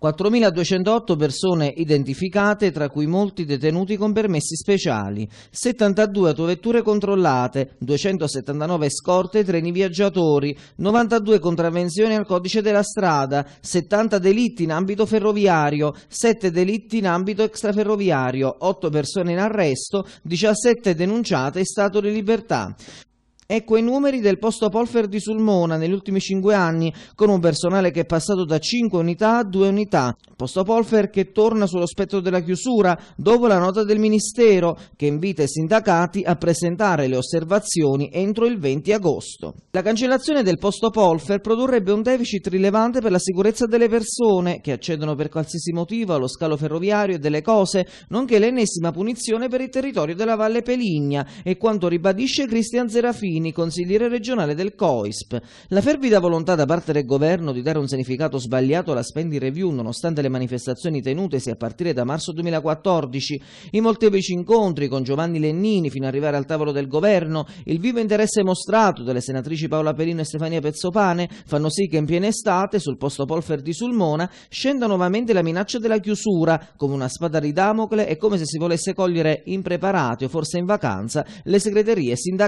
4.208 persone identificate, tra cui molti detenuti con permessi speciali, 72 autovetture controllate, 279 scorte e treni viaggiatori, 92 contravvenzioni al codice della strada, 70 delitti in ambito ferroviario, 7 delitti in ambito extraferroviario, 8 persone in arresto, 17 denunciate e stato di libertà. Ecco i numeri del posto Polfer di Sulmona negli ultimi 5 anni, con un personale che è passato da 5 unità a 2 unità. Posto Polfer che torna sullo spettro della chiusura dopo la nota del Ministero, che invita i sindacati a presentare le osservazioni entro il 20 agosto. La cancellazione del posto Polfer produrrebbe un deficit rilevante per la sicurezza delle persone che accedono per qualsiasi motivo allo scalo ferroviario e delle cose, nonché l'ennesima punizione per il territorio della Valle Peligna, e quanto ribadisce Cristian Serafini Salvini, consigliere regionale del COISP. La fervida volontà da parte del governo di dare un significato sbagliato alla spending review nonostante le manifestazioni tenutesi a partire da marzo 2014, i molteplici incontri con Giovanni Lennini fino ad arrivare al tavolo del governo, il vivo interesse mostrato dalle senatrici Paola Perino e Stefania Pezzopane fanno sì che in piena estate, sul posto Polfer di Sulmona, scenda nuovamente la minaccia della chiusura, come una spada di Damocle e come se si volesse cogliere impreparati o forse in vacanza le segreterie sindacali.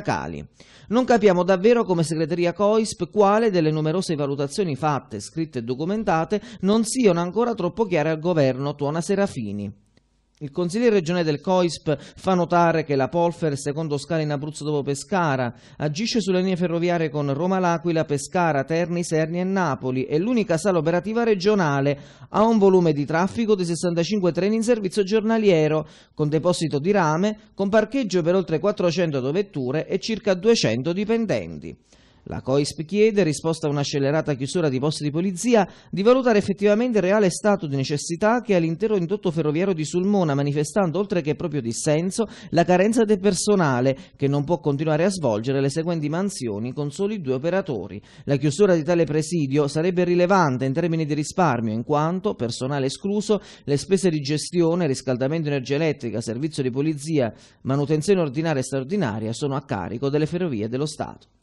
Non capiamo davvero come segreteria COISP quale delle numerose valutazioni fatte, scritte e documentate non siano ancora troppo chiare al governo, tuona Serafini. Il consigliere regionale del COISP fa notare che la Polfer, secondo scala in Abruzzo dopo Pescara, agisce sulle linee ferroviarie con Roma L'Aquila, Pescara, Terni, Serni e Napoli e l'unica sala operativa regionale ha un volume di traffico di 65 treni in servizio giornaliero, con deposito di rame, con parcheggio per oltre 400 dovetture e circa 200 dipendenti. La COISP chiede, risposta a una scelerata chiusura di posti di polizia, di valutare effettivamente il reale stato di necessità che ha l'intero indotto ferroviario di Sulmona, manifestando oltre che proprio dissenso la carenza del personale, che non può continuare a svolgere le seguenti mansioni con soli due operatori. La chiusura di tale presidio sarebbe rilevante in termini di risparmio, in quanto, personale escluso, le spese di gestione, riscaldamento energia elettrica, servizio di polizia, manutenzione ordinaria e straordinaria sono a carico delle ferrovie dello Stato.